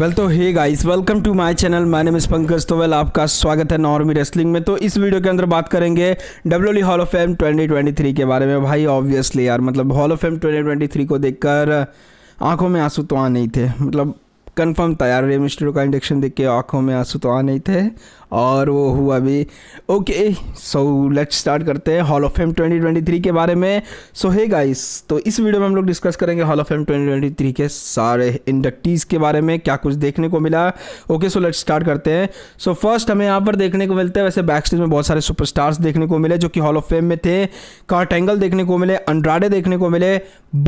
well तो hey guys welcome to my channel my name is Pankaj तो well आपका स्वागत है नॉर्मी रेसलिंग में तो इस वीडियो के अंदर बात करेंगे डब्ल्यू हॉल ऑफ फेम 2023 के बारे में भाई ऑब्वियसली यार मतलब हॉल ऑफ फेम 2023 को देखकर आंखों में आंसू तो आ नहीं थे मतलब कंफर्म तैयार मिस्टर का इंडक्शन देख के आंखों में आंसू तो आ नहीं थे और वो हुआ भी ओके सो लेट्स स्टार्ट करते हैं हॉल ऑफ फेम 2023 के बारे में सो हे गाइस तो इस वीडियो में हम लोग डिस्कस करेंगे हॉल ऑफ फेम 2023 के सारे इंडक्टीज़ के बारे में क्या कुछ देखने को मिला ओके सो लेट्स स्टार्ट करते हैं सो so, फर्स्ट हमें यहाँ पर देखने को मिलते हैं वैसे बैक स्टेज में बहुत सारे सुपर देखने को मिले जो कि हॉल ऑफ फेम में थे कार्टेंगल देखने को मिले अंड्राडे देखने को मिले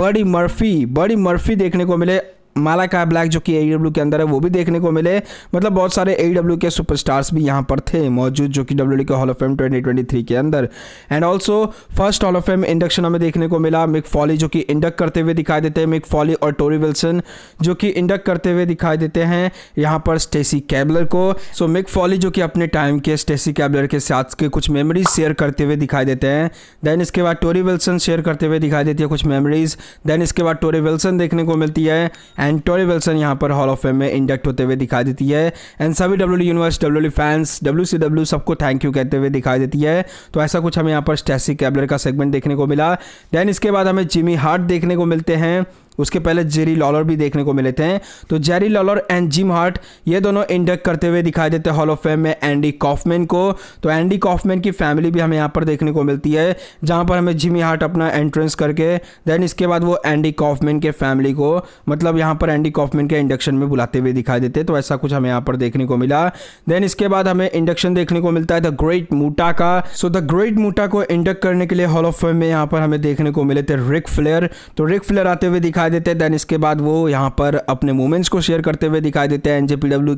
बड़ी मर्फी बड़ी मर्फी देखने को मिले माला का ब्लैक जो कि ए e के अंदर है वो भी देखने को मिले मतलब बहुत सारे ए e के सुपरस्टार्स भी यहाँ पर थे मौजूद जो कि डब्ल्यू के हॉल ऑफ फेम ट्वेंटी के अंदर and also first hall of fame induction हमें देखने को मिला मिक फॉली जो कि इंडक्ट करते हुए दिखाई देते हैं मिक फॉली और टोरी विल्सन जो कि इंडक्ट करते हुए दिखाई देते हैं यहाँ पर स्टेसी कैबलर को सो मिक फॉली जो कि अपने टाइम के स्टेसी कैबलर के साथ के कुछ मेमोरीज शेयर करते हुए दिखाई देते हैं देन इसके बाद टोरी विल्सन शेयर करते हुए दिखाई देती है कुछ मेमोरीज देन इसके बाद टोरी विल्सन देखने को मिलती है एंड टोरी विल्सन यहाँ पर हॉल ऑफ फेम में इंडक्ट होते हुए दिखाई देती है एंड सभी W universe W fans W C सबको थैंक यू कहते हुए दिखाई देती है तो ऐसा कुछ हमें यहाँ पर स्टेसी कैबलर का सेगमेंट देखने को मिला देन इसके बाद हमें जिमी हार्ट देखने को मिलते हैं उसके पहले जेरी लॉलर भी देखने को मिले थे तो Jerry Lawler and Jim Hart ये दोनों इंडक्ट करते हुए दिखाई देते हॉल ऑफ फेम में एंडी कॉफमैन को तो एंडी कॉफमैन की फैमिली भी हमें यहाँ पर देखने को मिलती है जहाँ पर हमें जिमी हार्ट अपना एंट्रेंस करके देन इसके बाद वो एंडी कॉफमैन के फैमिली को मतलब यहाँ पर एंडी कॉफमैन के इंडक्शन में बुलाते हुए दिखाई देते तो ऐसा कुछ हमें यहाँ पर देखने को मिला देन इसके बाद हमें इंडक्शन देखने को मिलता है द ग्रेट मूटा का सो द ग्रेट मूटा को इंडक्ट करने के लिए हॉल ऑफ फेम में यहाँ पर हमें देखने को मिले थे रिक फ्लेयर तो रिक फ्लेयर आते हुए दिखाई दिखाई देते हैं देन इसके बाद वो यहाँ पर अपने मूवमेंट्स को शेयर करते हुए दिखाई देते हैं एन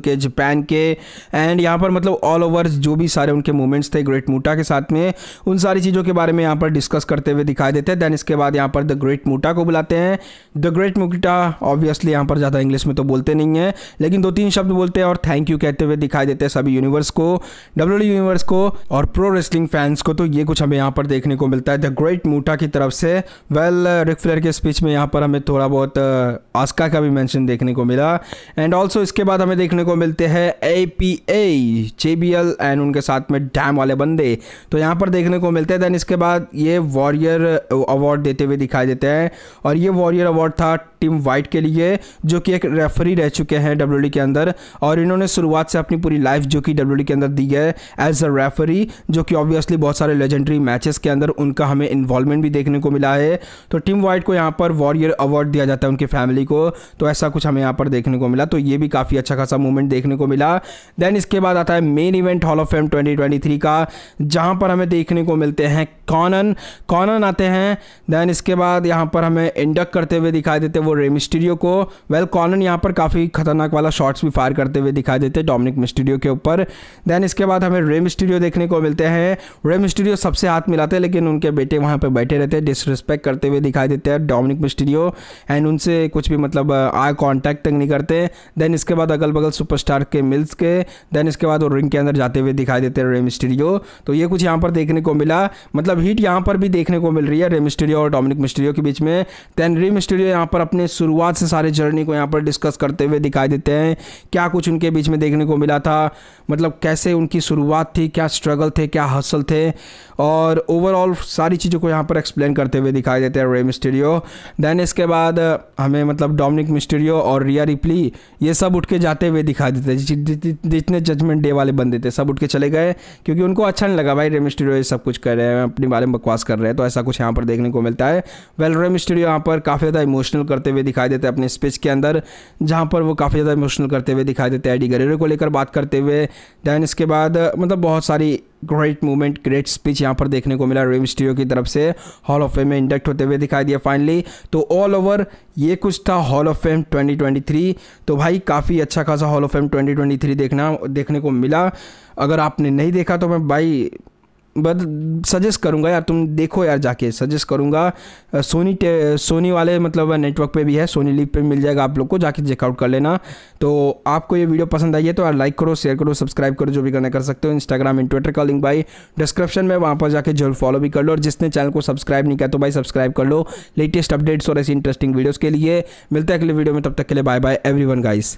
के जापान के एंड यहाँ पर मतलब ऑल ओवर जो भी सारे उनके मूवमेंट्स थे ग्रेट मूटा के साथ में उन सारी चीज़ों के बारे में यहाँ पर डिस्कस करते हुए दिखाई देते हैं देन इसके बाद यहाँ पर द ग्रेट मूटा को बुलाते हैं द ग्रेट मूटा ऑब्वियसली यहाँ पर ज़्यादा इंग्लिश में तो बोलते नहीं हैं लेकिन दो तीन शब्द बोलते हैं और थैंक यू कहते हुए दिखाई देते हैं सभी यूनिवर्स को डब्ल्यू यूनिवर्स e को और प्रो रेस्लिंग फैंस को तो ये कुछ हमें यहाँ पर देखने को मिलता है द ग्रेट मूटा की तरफ से वेल well, रिक फ्लेयर के स्पीच में यहाँ पर हमें तो थोड़ा बहुत आस्का का भी मेंशन देखने को मिला एंड ऑल्सो इसके बाद हमें देखने को मिलते हैं A P A J B L and उनके साथ में डैम वाले बंदे तो यहाँ पर देखने को मिलते हैं देन इसके बाद ये वॉरियर अवार्ड देते हुए दिखाई देते हैं और ये वॉरियर अवार्ड था टीम वाइट के लिए जो कि एक रेफरी रह चुके हैं डब्ल्यू के अंदर और इन्होंने शुरुआत से अपनी पूरी लाइफ जो कि डब्ल्यू के अंदर दी है एज अ रेफरी जो कि ऑब्वियसली बहुत सारे लेजेंडरी मैचेस के अंदर उनका हमें इन्वॉल्वमेंट भी देखने को मिला है तो टीम वाइट को यहाँ पर वॉरियर अवार्ड सपोर्ट दिया जाता है उनके फैमिली को तो ऐसा कुछ हमें यहाँ पर देखने को मिला तो ये भी काफ़ी अच्छा खासा मूवमेंट देखने को मिला देन इसके बाद आता है main event hall of fame twenty का जहाँ पर हमें देखने को मिलते हैं कॉनन कॉनन आते हैं देन इसके बाद यहाँ पर हमें इंडक्ट करते हुए दिखाई देते वो रे को वेल कॉनन यहाँ पर काफ़ी खतरनाक वाला शॉट्स भी फायर करते हुए दिखाई देते डोमिनिक मिस्टीरियो के ऊपर देन इसके बाद हमें रेम स्टूडियो देखने को मिलते हैं रेम स्टूडियो सबसे हाथ मिलाते हैं लेकिन उनके बेटे वहां पर बैठे रहते हैं डिसरिस्पेक्ट करते हुए दिखाई देते हैं डोमिनिक मिस्टीरियो एंड उनसे कुछ भी मतलब आई कॉन्टैक्ट नहीं करते देन इसके बाद अगल बगल सुपरस्टार के मिल्स के देन इसके बाद वो रिंग के अंदर जाते हुए दिखाई देते हैं रेमिस्टीरियो तो ये कुछ यहाँ पर देखने को मिला मतलब हीट यहाँ पर भी देखने को मिल रही है रेमिस्टीरियो और डोमिनिक मिस्टीरियो के बीच में देन रेमिस्टीरियो यहाँ पर अपने शुरुआत से सारे जर्नी को यहाँ पर डिस्कस करते हुए दिखाई देते हैं क्या कुछ उनके बीच में देखने को मिला था मतलब कैसे उनकी शुरुआत थी क्या स्ट्रगल थे क्या हसल थे और ओवरऑल सारी चीज़ों को यहाँ पर एक्सप्लेन करते हुए दिखाई देते हैं रेमिस्टीरियो देन इसके बाद बाद हमें मतलब डोमिनिक मिस्टेरियो और रिया रिप्ली ये सब उठ के जाते हुए दिखा देते जितने जजमेंट डे वाले बंदे थे सब उठ के चले गए क्योंकि उनको अच्छा नहीं लगा भाई रे मिस्टेरियो ये सब कुछ कर रहे हैं अपने बारे में बकवास कर रहे हैं तो ऐसा कुछ यहाँ पर देखने को मिलता है वेल रे मिस्टेरियो यहाँ पर काफ़ी ज़्यादा इमोशनल करते हुए दिखाई देते हैं अपने स्पीच के अंदर जहाँ पर वो काफ़ी ज़्यादा इमोशनल करते हुए दिखाई देते हैं एडी गरेरे को लेकर बात करते हुए दैन इसके बाद मतलब बहुत सारी ग्रेट मूवमेंट ग्रेट स्पीच यहाँ पर देखने को मिला रेम स्टीरियो की तरफ से हॉल ऑफ फेम में इंडक्ट होते हुए दिखाई दिया फाइनली तो ऑल ओवर ये कुछ था हॉल ऑफ फेम 2023 तो भाई काफ़ी अच्छा खासा हॉल ऑफ फेम 2023 देखना देखने को मिला अगर आपने नहीं देखा तो मैं भाई बद सजेस्ट करूँगा यार तुम देखो यार जाके सजेस्ट करूँगा सोनी सोनी वाले मतलब नेटवर्क पे भी है सोनी लीग पे मिल जाएगा आप लोग को जाके चेकआउट कर लेना तो आपको ये वीडियो पसंद आई है तो यार लाइक करो शेयर करो सब्सक्राइब करो जो भी करना कर सकते हो इंस्टाग्राम एंड ट्विटर का लिंक भाई डिस्क्रिप्शन में वहाँ पर जाकर जरूर फॉलो भी कर लो और जिसने चैनल को सब्सक्राइब नहीं किया तो भाई सब्सक्राइब कर लो लेटेस्ट अपडेट्स और ऐसी इंटरेस्टिंग वीडियोज़ के लिए मिलते हैं अगले वीडियो में तब तक के लिए बाय बाय एवरी गाइस